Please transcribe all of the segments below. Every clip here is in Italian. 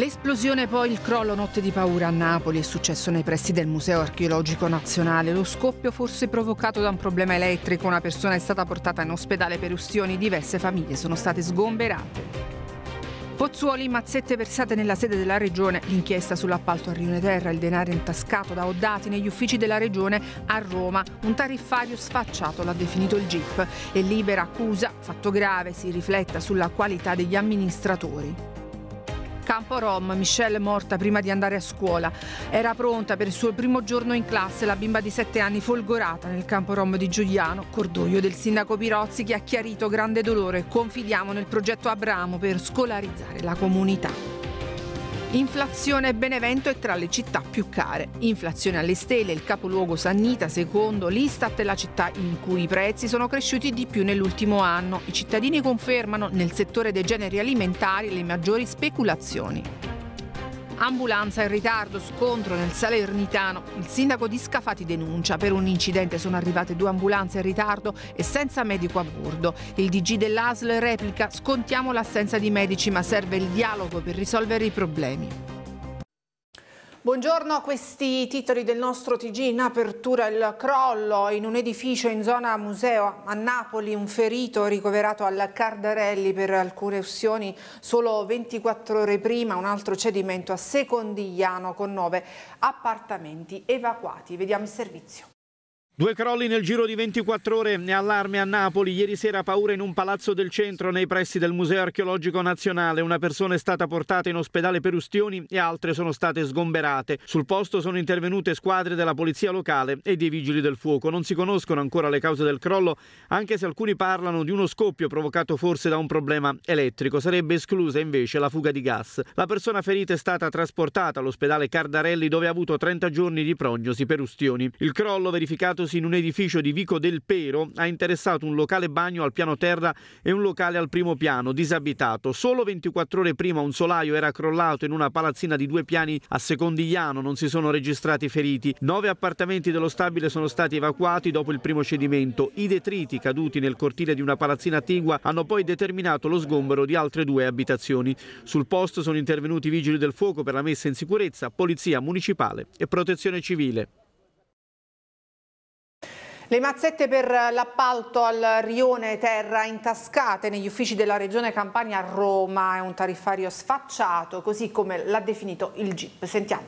L'esplosione e poi il crollo notte di paura a Napoli è successo nei pressi del Museo Archeologico Nazionale. Lo scoppio forse provocato da un problema elettrico, una persona è stata portata in ospedale per ustioni, diverse famiglie sono state sgomberate. Pozzuoli, mazzette versate nella sede della regione, l'inchiesta sull'appalto a Rione Terra, il denaro intascato da Oddati negli uffici della regione a Roma, un tariffario sfacciato l'ha definito il GIP e libera accusa, fatto grave, si rifletta sulla qualità degli amministratori campo Rom, Michelle è morta prima di andare a scuola. Era pronta per il suo primo giorno in classe la bimba di 7 anni folgorata nel campo Rom di Giuliano, cordoglio del sindaco Pirozzi che ha chiarito grande dolore. Confidiamo nel progetto Abramo per scolarizzare la comunità. Inflazione Benevento è tra le città più care. Inflazione alle stelle, il capoluogo Sannita, secondo l'Istat, è la città in cui i prezzi sono cresciuti di più nell'ultimo anno. I cittadini confermano nel settore dei generi alimentari le maggiori speculazioni. Ambulanza in ritardo, scontro nel Salernitano. Il sindaco di Scafati denuncia. Per un incidente sono arrivate due ambulanze in ritardo e senza medico a bordo. Il DG dell'ASL replica: scontiamo l'assenza di medici, ma serve il dialogo per risolvere i problemi. Buongiorno a questi titoli del nostro TG. In apertura il crollo in un edificio in zona museo a Napoli, un ferito ricoverato al Cardarelli per alcune ussioni solo 24 ore prima, un altro cedimento a Secondigliano con nove appartamenti evacuati. Vediamo il servizio. Due crolli nel giro di 24 ore, e allarme a Napoli. Ieri sera paura in un palazzo del centro nei pressi del Museo Archeologico Nazionale. Una persona è stata portata in ospedale per ustioni e altre sono state sgomberate. Sul posto sono intervenute squadre della polizia locale e dei vigili del fuoco. Non si conoscono ancora le cause del crollo, anche se alcuni parlano di uno scoppio provocato forse da un problema elettrico. Sarebbe esclusa invece la fuga di gas. La persona ferita è stata trasportata all'ospedale Cardarelli dove ha avuto 30 giorni di prognosi per ustioni. Il crollo verificato incendiarsi in un edificio di Vico del Pero ha interessato un locale bagno al piano terra e un locale al primo piano, disabitato. Solo 24 ore prima un solaio era crollato in una palazzina di due piani a Secondigliano, non si sono registrati feriti. Nove appartamenti dello stabile sono stati evacuati dopo il primo cedimento. I detriti caduti nel cortile di una palazzina attigua hanno poi determinato lo sgombero di altre due abitazioni. Sul posto sono intervenuti vigili del fuoco per la messa in sicurezza, polizia municipale e protezione civile. Le mazzette per l'appalto al rione terra intascate negli uffici della regione Campania a Roma è un tariffario sfacciato, così come l'ha definito il GIP. Sentiamo.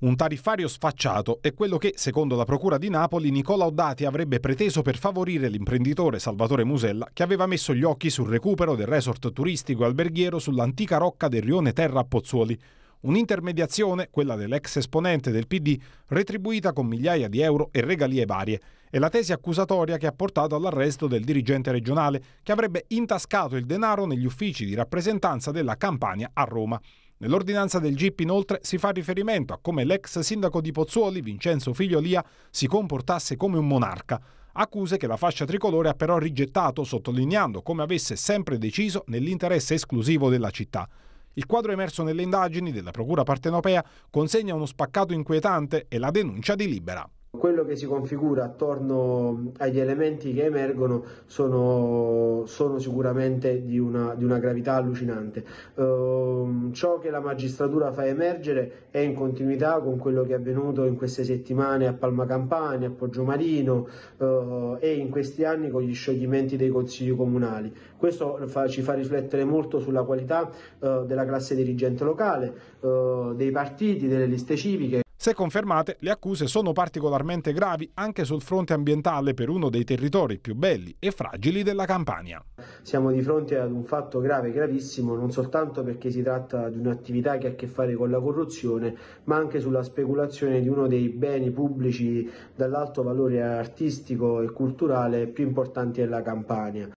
Un tariffario sfacciato è quello che, secondo la Procura di Napoli, Nicola Oddati avrebbe preteso per favorire l'imprenditore Salvatore Musella, che aveva messo gli occhi sul recupero del resort turistico alberghiero sull'antica rocca del rione Terra a Pozzuoli. Un'intermediazione, quella dell'ex esponente del PD, retribuita con migliaia di euro e regalie varie. È la tesi accusatoria che ha portato all'arresto del dirigente regionale, che avrebbe intascato il denaro negli uffici di rappresentanza della Campania a Roma. Nell'ordinanza del GIP inoltre si fa riferimento a come l'ex sindaco di Pozzuoli, Vincenzo Figliolia, si comportasse come un monarca. Accuse che la fascia tricolore ha però rigettato, sottolineando come avesse sempre deciso nell'interesse esclusivo della città. Il quadro emerso nelle indagini della Procura partenopea consegna uno spaccato inquietante e la denuncia di Libera. Quello che si configura attorno agli elementi che emergono sono, sono sicuramente di una, di una, gravità allucinante. Uh, ciò che la magistratura fa emergere è in continuità con quello che è avvenuto in queste settimane a Palma Campania, a Poggio Marino uh, e in questi anni con gli scioglimenti dei consigli comunali. Questo fa, ci fa riflettere molto sulla qualità uh, della classe dirigente locale, eh, dei partiti, delle liste civiche. Se confermate, le accuse sono particolarmente gravi anche sul fronte ambientale per uno dei territori più belli e fragili della Campania. Siamo di fronte ad un fatto grave, gravissimo, non soltanto perché si tratta di un'attività che ha a che fare con la corruzione, ma anche sulla speculazione di uno dei beni pubblici dall'alto valore artistico e culturale più importanti della Campania.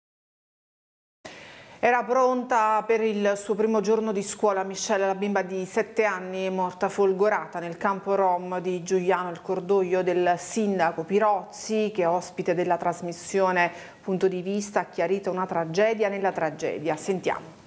Era pronta per il suo primo giorno di scuola Michelle, la bimba di 7 anni, morta folgorata nel campo rom di Giuliano, il cordoglio del sindaco Pirozzi, che è ospite della trasmissione Punto di vista, ha chiarito una tragedia nella tragedia. Sentiamo.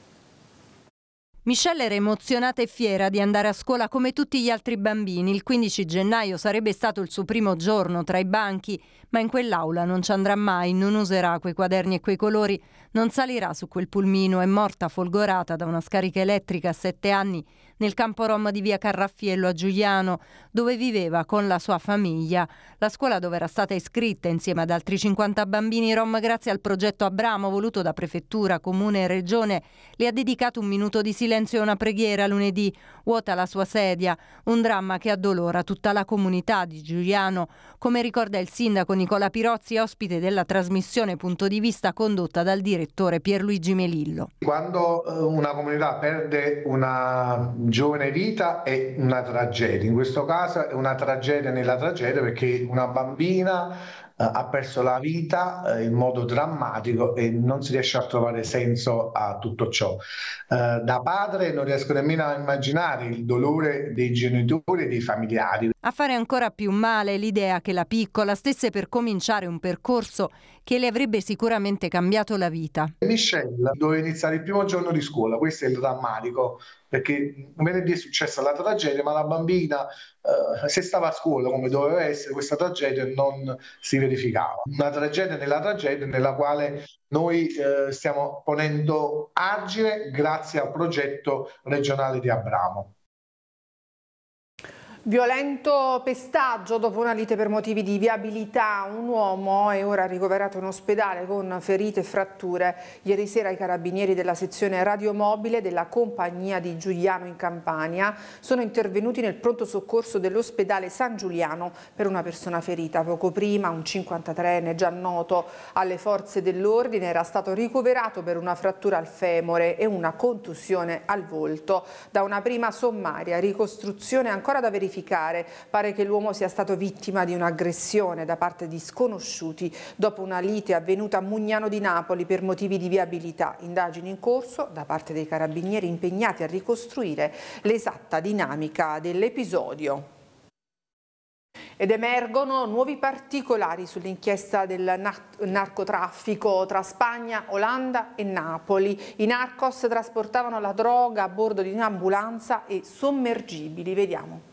Michelle era emozionata e fiera di andare a scuola come tutti gli altri bambini. Il 15 gennaio sarebbe stato il suo primo giorno tra i banchi, ma in quell'aula non ci andrà mai, non userà quei quaderni e quei colori, non salirà su quel pulmino. È morta folgorata da una scarica elettrica a sette anni nel campo rom di via Carraffiello a Giuliano, dove viveva con la sua famiglia. La scuola dove era stata iscritta insieme ad altri 50 bambini rom grazie al progetto Abramo voluto da prefettura, comune e regione le ha dedicato un minuto di silenzio e una preghiera lunedì, vuota la sua sedia, un dramma che addolora tutta la comunità di Giuliano, come ricorda il sindaco Nicola Pirozzi, ospite della trasmissione Punto di vista condotta dal direttore Pierluigi Melillo. Quando eh, una comunità perde una giovane vita è una tragedia, in questo caso è una tragedia nella tragedia perché una bambina eh, ha perso la vita eh, in modo drammatico e non si riesce a trovare senso a tutto ciò. Eh, da padre non riesco nemmeno a immaginare il dolore dei genitori e dei familiari. A fare ancora più male l'idea che la piccola stesse per cominciare un percorso che le avrebbe sicuramente cambiato la vita. Michelle doveva iniziare il primo giorno di scuola, questo è il drammatico perché venerdì è successa la tragedia, ma la bambina eh, se stava a scuola come doveva essere, questa tragedia non si verificava. Una tragedia nella tragedia nella quale noi eh, stiamo ponendo argine grazie al progetto regionale di Abramo. Violento pestaggio dopo una lite per motivi di viabilità. Un uomo è ora ricoverato in ospedale con ferite e fratture. Ieri sera i carabinieri della sezione radiomobile della compagnia di Giuliano in Campania sono intervenuti nel pronto soccorso dell'ospedale San Giuliano per una persona ferita. Poco prima un 53enne già noto alle forze dell'ordine era stato ricoverato per una frattura al femore e una contusione al volto. Da una prima sommaria ricostruzione ancora da verificare verificare. Pare che l'uomo sia stato vittima di un'aggressione da parte di sconosciuti dopo una lite avvenuta a Mugnano di Napoli per motivi di viabilità. Indagini in corso da parte dei carabinieri impegnati a ricostruire l'esatta dinamica dell'episodio ed emergono nuovi particolari sull'inchiesta del narcotraffico tra Spagna, Olanda e Napoli. I narcos trasportavano la droga a bordo di un'ambulanza e sommergibili. Vediamo.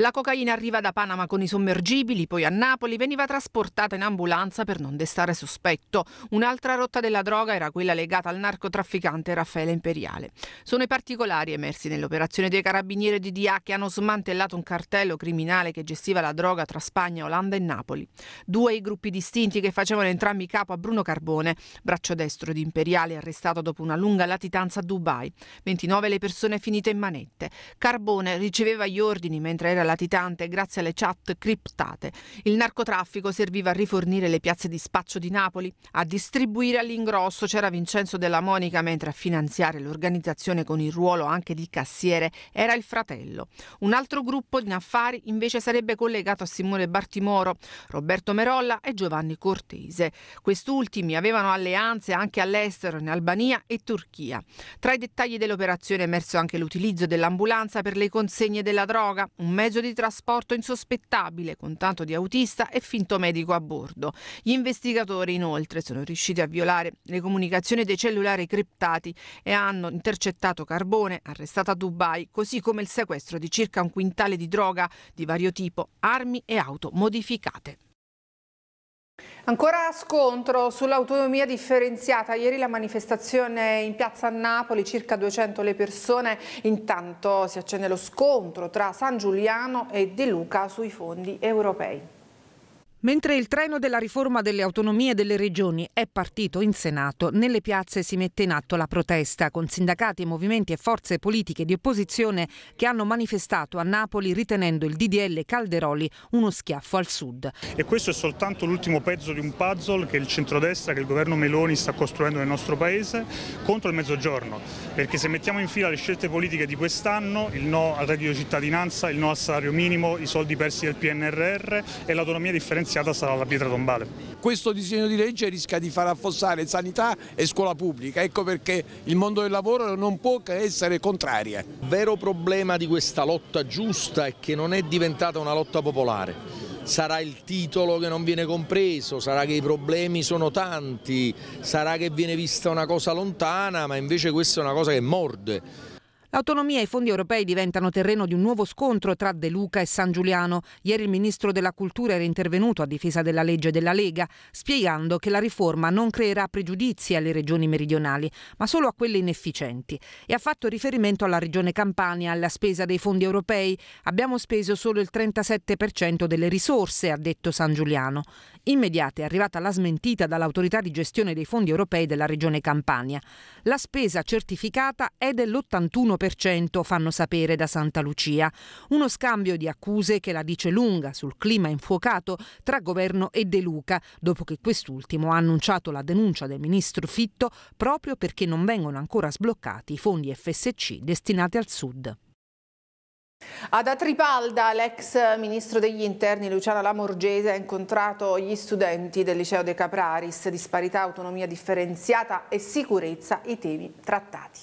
La cocaina arriva da Panama con i sommergibili, poi a Napoli veniva trasportata in ambulanza per non destare sospetto. Un'altra rotta della droga era quella legata al narcotrafficante Raffaele Imperiale. Sono i particolari emersi nell'operazione dei carabinieri di DA che hanno smantellato un cartello criminale che gestiva la droga tra Spagna, Olanda e Napoli. Due i gruppi distinti che facevano entrambi capo a Bruno Carbone, braccio destro di Imperiale arrestato dopo una lunga latitanza a Dubai. 29 le persone finite in manette. Carbone riceveva gli ordini mentre era latitante grazie alle chat criptate. Il narcotraffico serviva a rifornire le piazze di spaccio di Napoli, a distribuire all'ingrosso c'era Vincenzo della Monica, mentre a finanziare l'organizzazione con il ruolo anche di cassiere era il fratello. Un altro gruppo in affari invece sarebbe collegato a Simone Bartimoro, Roberto Merolla e Giovanni Cortese. Quest'ultimi avevano alleanze anche all'estero, in Albania e Turchia. Tra i dettagli dell'operazione è emerso anche l'utilizzo dell'ambulanza per le consegne della droga, un mezzo mezzo di trasporto insospettabile con tanto di autista e finto medico a bordo. Gli investigatori inoltre sono riusciti a violare le comunicazioni dei cellulari criptati e hanno intercettato Carbone, arrestato a Dubai, così come il sequestro di circa un quintale di droga di vario tipo, armi e auto modificate. Ancora scontro sull'autonomia differenziata, ieri la manifestazione in piazza Napoli, circa 200 le persone, intanto si accende lo scontro tra San Giuliano e De Luca sui fondi europei. Mentre il treno della riforma delle autonomie delle regioni è partito in Senato, nelle piazze si mette in atto la protesta, con sindacati, movimenti e forze politiche di opposizione che hanno manifestato a Napoli ritenendo il DDL Calderoli uno schiaffo al Sud. E questo è soltanto l'ultimo pezzo di un puzzle che il centrodestra, che il governo Meloni sta costruendo nel nostro Paese contro il Mezzogiorno, perché se mettiamo in fila le scelte politiche di quest'anno, il no al reddito cittadinanza, il no al salario minimo, i soldi persi del PNRR e l'autonomia differenziata differenziata sarà la pietra tombale. Questo disegno di legge rischia di far affossare sanità e scuola pubblica, ecco perché il mondo del lavoro non può che essere contraria. Il vero problema di questa lotta giusta è che non è diventata una lotta popolare sarà il titolo che non viene compreso, sarà che i problemi sono tanti, sarà che viene vista una cosa lontana, ma invece questa è una cosa che morde. L'autonomia e i fondi europei diventano terreno di un nuovo scontro tra De Luca e San Giuliano. Ieri il ministro della Cultura era intervenuto a difesa della legge della Lega, spiegando che la riforma non creerà pregiudizi alle regioni meridionali, ma solo a quelle inefficienti. E ha fatto riferimento alla regione Campania, alla spesa dei fondi europei. Abbiamo speso solo il 37% delle risorse, ha detto San Giuliano. Immediata è arrivata la smentita dall'autorità di gestione dei fondi europei della regione Campania. La spesa certificata è dell'81% 100%, fanno sapere da Santa Lucia. Uno scambio di accuse che la dice lunga sul clima infuocato tra governo e De Luca, dopo che quest'ultimo ha annunciato la denuncia del ministro Fitto proprio perché non vengono ancora sbloccati i fondi FSC destinati al Sud. Ad Atripalda l'ex ministro degli interni Luciana Lamorgese ha incontrato gli studenti del liceo De Capraris, disparità, autonomia differenziata e sicurezza, i temi trattati.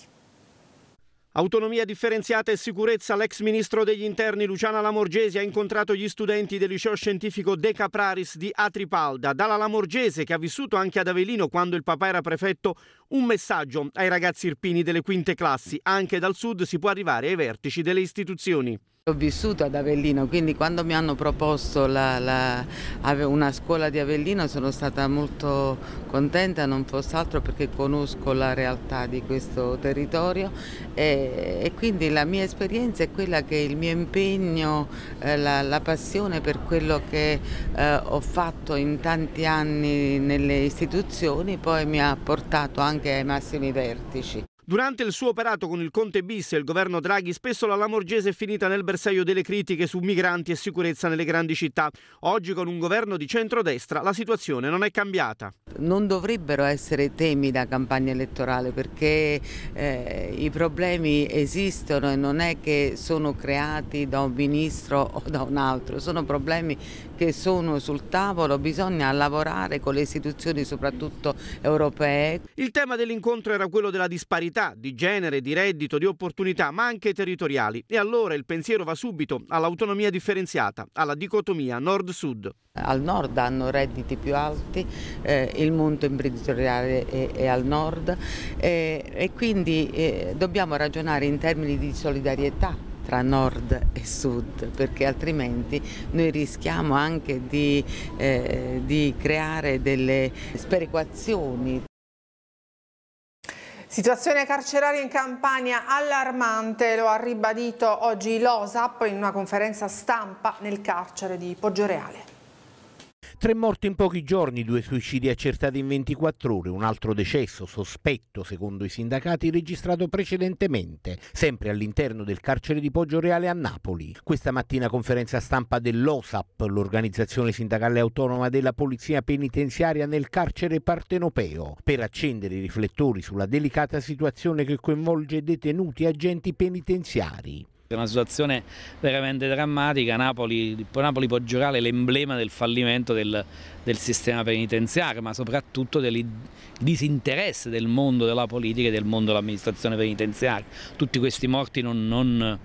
Autonomia differenziata e sicurezza, l'ex ministro degli interni Luciana Lamorgesi ha incontrato gli studenti del liceo scientifico De Capraris di Atripalda. Dalla Lamorgese, che ha vissuto anche ad Avellino quando il papà era prefetto, un messaggio ai ragazzi irpini delle quinte classi. Anche dal sud si può arrivare ai vertici delle istituzioni. Ho vissuto ad Avellino, quindi quando mi hanno proposto la, la, una scuola di Avellino sono stata molto contenta, non fosse altro perché conosco la realtà di questo territorio e, e quindi la mia esperienza è quella che il mio impegno, eh, la, la, passione per quello che eh, ho fatto in tanti anni nelle istituzioni poi mi ha portato anche ai massimi vertici. Durante il suo operato con il Conte Bis e il governo Draghi, spesso la Lamorgese è finita nel bersaglio delle critiche su migranti e sicurezza nelle grandi città. Oggi con un governo di centrodestra la situazione non è cambiata. Non dovrebbero essere temi da campagna elettorale perché eh, i problemi esistono e non è che sono creati da un ministro o da un altro, sono problemi che sono sul tavolo, bisogna lavorare con le istituzioni soprattutto europee. Il tema dell'incontro era quello della disparità di genere, di reddito, di opportunità, ma anche territoriali. E allora il pensiero va subito all'autonomia differenziata, alla dicotomia nord-sud. Al nord hanno redditi più alti, eh, il mondo imprenditoriale è, è al nord eh, e quindi eh, dobbiamo ragionare in termini di solidarietà tra nord e sud, perché altrimenti noi rischiamo anche di, eh, di creare delle sperequazioni. Situazione carceraria in Campania allarmante, lo ha ribadito oggi l'OSAP in una conferenza stampa nel carcere di Poggioreale. Tre morti in pochi giorni, due suicidi accertati in 24 ore, un altro decesso sospetto secondo i sindacati registrato precedentemente, sempre all'interno del carcere di Poggio Reale a Napoli. Questa mattina conferenza stampa dell'OSAP, l'organizzazione sindacale autonoma della polizia penitenziaria nel carcere partenopeo, per accendere i riflettori sulla delicata situazione che coinvolge detenuti e agenti penitenziari. È una situazione veramente drammatica, Napoli, Napoli Poggiorale è l'emblema del fallimento del, del, sistema penitenziario, ma soprattutto del disinteresse del mondo della politica e del mondo dell'amministrazione penitenziaria. Tutti questi morti non, non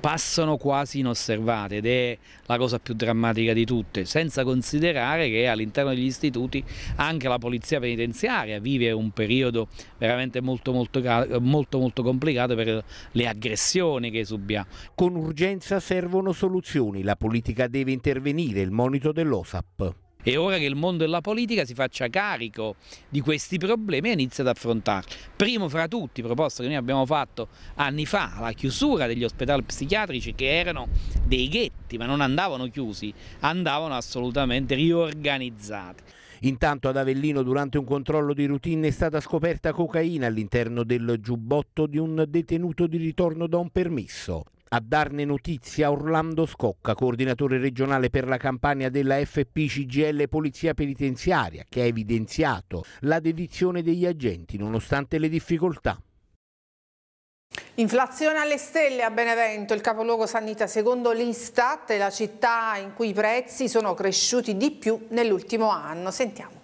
passano quasi inosservati ed è la cosa più drammatica di tutte, senza considerare che all'interno degli istituti anche la polizia penitenziaria vive un periodo veramente molto molto, molto, molto complicato per le aggressioni che subiamo. Con urgenza servono soluzioni, la politica deve intervenire, il monito dell'OSAP. È ora che il mondo della politica si faccia carico di questi problemi e inizi ad affrontarli. Primo fra tutti, proposta che noi abbiamo fatto anni fa, la chiusura degli ospedali psichiatrici che erano dei ghetti, ma non andavano chiusi, andavano assolutamente riorganizzati. Intanto ad Avellino durante un controllo di routine è stata scoperta cocaina all'interno del giubbotto di un detenuto di ritorno da un permesso. A darne notizia Orlando Scocca, coordinatore regionale per la campagna della FPCGL Polizia Penitenziaria, che ha evidenziato la dedizione degli agenti nonostante le difficoltà. Inflazione alle stelle a Benevento, il capoluogo sanità secondo l'Istat è la città in cui i prezzi sono cresciuti di più nell'ultimo anno. Sentiamo.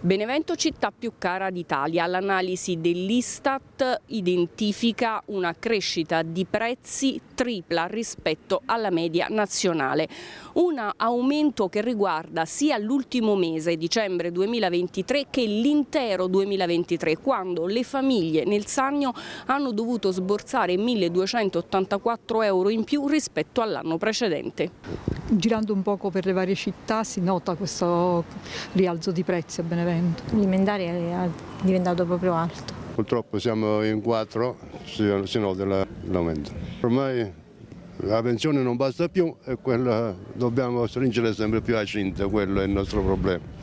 Benevento città più cara d'Italia. L'analisi dell'Istat identifica una crescita di prezzi tripla rispetto alla media nazionale. Un aumento che riguarda sia l'ultimo mese, dicembre 2023, che l'intero 2023, quando le famiglie nel Sannio hanno dovuto sborsare 1.284 euro in più rispetto all'anno precedente. Girando un poco per le varie città si nota questo rialzo di prezzi a Benevento Benevento. L'emendare è diventato proprio alto. Purtroppo siamo in quattro, se no dell'aumento. Ormai la pensione non basta più e quella dobbiamo stringere sempre più la cinta, quello è il nostro problema.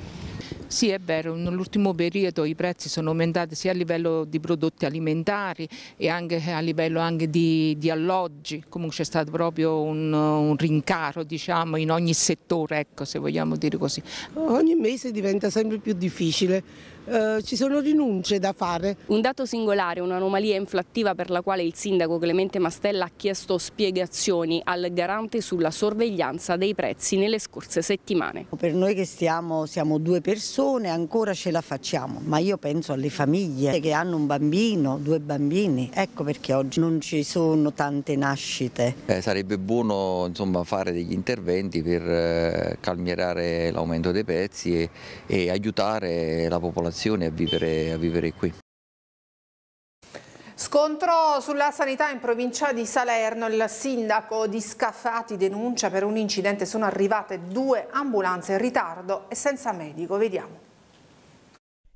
Sì, è vero, nell'ultimo periodo i prezzi sono aumentati sia a livello di prodotti alimentari e anche a livello anche di, di, alloggi, comunque c'è stato proprio un, un rincaro diciamo, in ogni settore, ecco, se vogliamo dire così. Ogni mese diventa sempre più difficile eh, ci sono rinunce da fare. Un dato singolare, un'anomalia inflattiva per la quale il sindaco Clemente Mastella ha chiesto spiegazioni al garante sulla sorveglianza dei prezzi nelle scorse settimane. Per noi che stiamo, siamo due persone, ancora ce la facciamo, ma io penso alle famiglie che hanno un bambino, due bambini, ecco perché oggi non ci sono tante nascite. Eh, sarebbe buono insomma, fare degli interventi per eh, calmierare l'aumento dei prezzi e, e aiutare la popolazione generazioni a vivere, a vivere qui. Scontro sulla sanità in provincia di Salerno, il sindaco di Scaffati denuncia per un incidente sono arrivate due ambulanze in ritardo e senza medico, vediamo.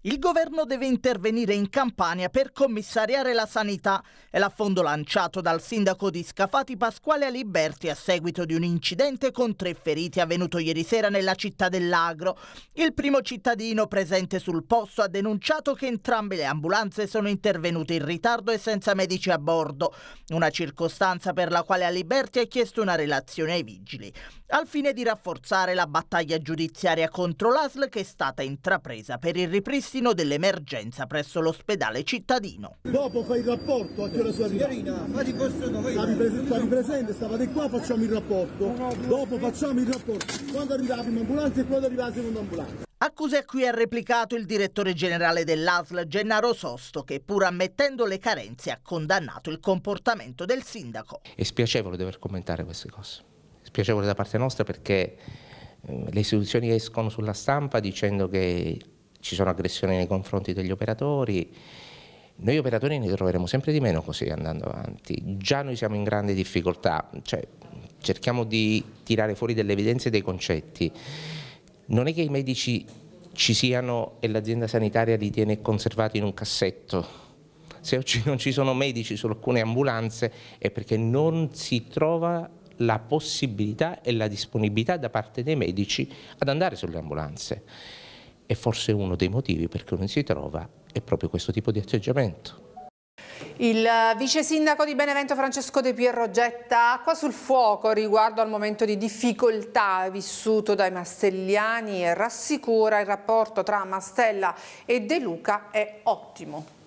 Il governo deve intervenire in Campania per commissariare la sanità. È l'affondo lanciato dal sindaco di Scafati Pasquale Aliberti a seguito di un incidente con tre feriti avvenuto ieri sera nella città dell'Agro. Il primo cittadino presente sul posto ha denunciato che entrambe le ambulanze sono intervenute in ritardo e senza medici a bordo, una circostanza per la quale Aliberti ha chiesto una relazione ai vigili, al fine di rafforzare la battaglia giudiziaria contro l'ASL che è stata intrapresa per il ripristino ripristino dell'emergenza presso l'ospedale cittadino. Dopo fai il rapporto a che ora sono Signorina, fate stavi presente, stavate qua, facciamo il rapporto. Dopo facciamo il rapporto. Quando arriva la prima ambulanza e quando arriva la seconda ambulanza. Accuse a cui ha replicato il direttore generale dell'ASL Gennaro Sosto che pur ammettendo le carenze ha condannato il comportamento del sindaco. È spiacevole dover commentare queste cose, è spiacevole da parte nostra perché eh, le istituzioni escono sulla stampa dicendo che ci sono aggressioni nei confronti degli operatori. Noi operatori ne troveremo sempre di meno così andando avanti. Già noi siamo in grande difficoltà, cioè, cerchiamo di tirare fuori delle evidenze e dei concetti. Non è che i medici ci siano e l'azienda sanitaria li tiene conservati in un cassetto. Se oggi non ci sono medici su alcune ambulanze è perché non si trova la possibilità e la disponibilità da parte dei medici ad andare sulle ambulanze e forse uno dei motivi per cui non si trova è proprio questo tipo di atteggiamento. Il eh, vice sindaco di Benevento Francesco De Pierro getta acqua sul fuoco riguardo al momento di difficoltà vissuto dai mastelliani e rassicura il rapporto tra Mastella e De Luca è ottimo.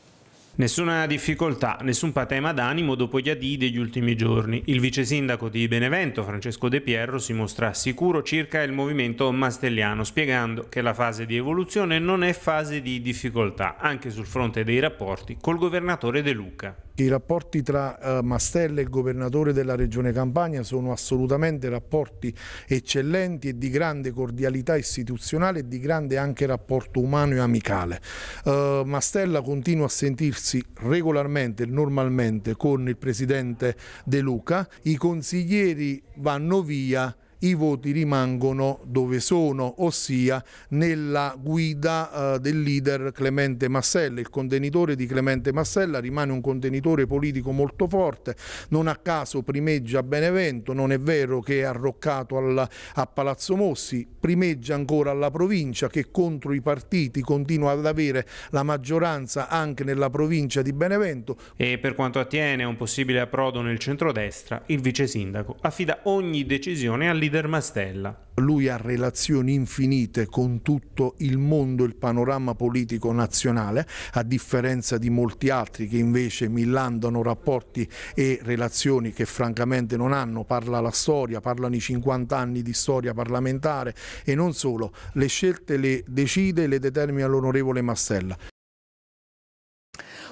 Nessuna difficoltà, nessun patema d'animo dopo gli adì degli ultimi giorni. Il vice sindaco di Benevento, Francesco De Pierro, si mostra sicuro circa il movimento mastelliano, spiegando che la fase di evoluzione non è fase di difficoltà, anche sul fronte dei rapporti col governatore De Luca che i rapporti tra eh, Mastella e il governatore della regione Campania sono assolutamente rapporti eccellenti e di grande cordialità istituzionale e di grande anche rapporto umano e amicale. Eh, Mastella continua a sentirsi regolarmente e normalmente con il presidente De Luca, i consiglieri vanno via i voti rimangono dove sono, ossia nella guida eh, del leader Clemente Massella. Il contenitore di Clemente Massella rimane un contenitore politico molto forte, non a caso primeggia Benevento, non è vero che è arroccato al, a Palazzo Mossi, primeggia ancora alla provincia che contro i partiti continua ad avere la maggioranza anche nella provincia di Benevento. E per quanto attiene a un possibile approdo nel centrodestra, il vice sindaco affida ogni decisione al leader Dermastella. Lui ha relazioni infinite con tutto il mondo, il panorama politico nazionale, a differenza di molti altri che invece millandano rapporti e relazioni che francamente non hanno. Parla la storia, parlano i 50 anni di storia parlamentare e non solo. Le scelte le decide e le determina l'onorevole Mastella.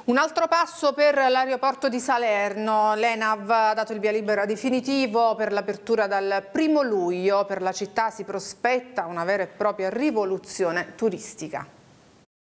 Un altro passo per l'aeroporto di Salerno. L'ENAV ha dato il via libera definitivo per l'apertura dal primo luglio. Per la città si prospetta una vera e propria rivoluzione turistica.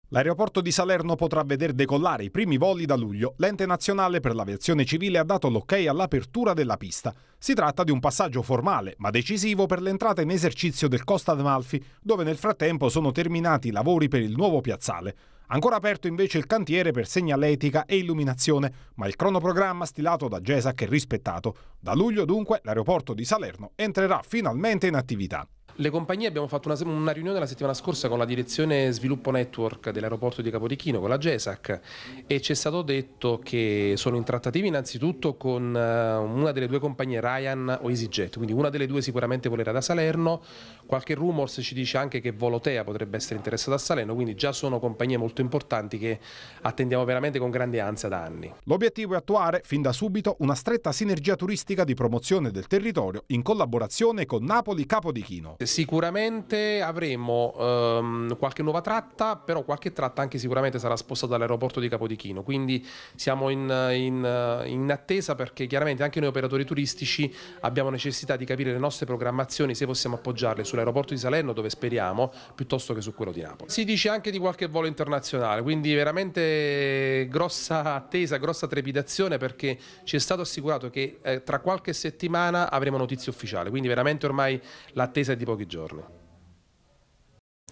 L'aeroporto di Salerno potrà veder decollare i primi voli da luglio. L'ente nazionale per l'aviazione civile ha dato l'ok all'apertura della pista. Si tratta di un passaggio formale, ma decisivo per l'entrata in esercizio del Costa d'Amalfi, dove nel frattempo sono terminati i lavori per il nuovo piazzale. Ancora aperto invece il cantiere per segnaletica e illuminazione, ma il cronoprogramma stilato da GESAC è rispettato. Da luglio dunque l'aeroporto di Salerno entrerà finalmente in attività. Le compagnie abbiamo fatto una, una, riunione la settimana scorsa con la direzione sviluppo network dell'aeroporto di Capodichino, con la GESAC e ci è stato detto che sono in trattativa innanzitutto con eh, una delle due compagnie Ryan o EasyJet, quindi una delle due sicuramente volerà da Salerno, Qualche rumors ci dice anche che Volotea potrebbe essere interessata a Saleno, quindi già sono compagnie molto importanti che attendiamo veramente con grande ansia da anni. L'obiettivo è attuare fin da subito una stretta sinergia turistica di promozione del territorio in collaborazione con Napoli Capodichino. Sicuramente avremo ehm, qualche nuova tratta, però qualche tratta anche sicuramente sarà spostata dall'aeroporto di Capodichino, quindi siamo in, in, in attesa perché chiaramente anche noi operatori turistici abbiamo necessità di capire le nostre programmazioni se possiamo appoggiarle su sull'aeroporto di Salerno dove speriamo piuttosto che su quello di Napoli. Si dice anche di qualche volo internazionale, quindi veramente grossa attesa, grossa trepidazione perché ci è stato assicurato che eh, tra qualche settimana avremo notizie ufficiali, quindi veramente ormai l'attesa è di pochi giorni.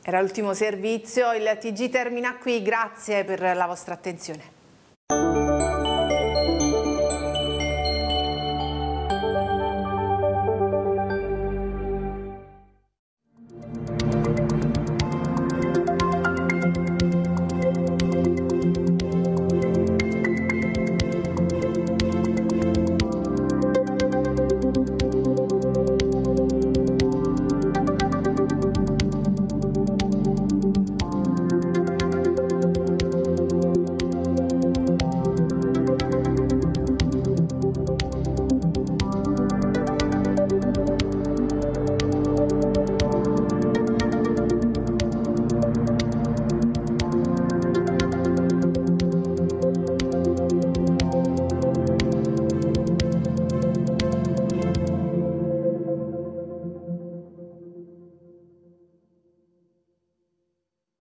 Era l'ultimo servizio, il TG termina qui, grazie per la vostra attenzione.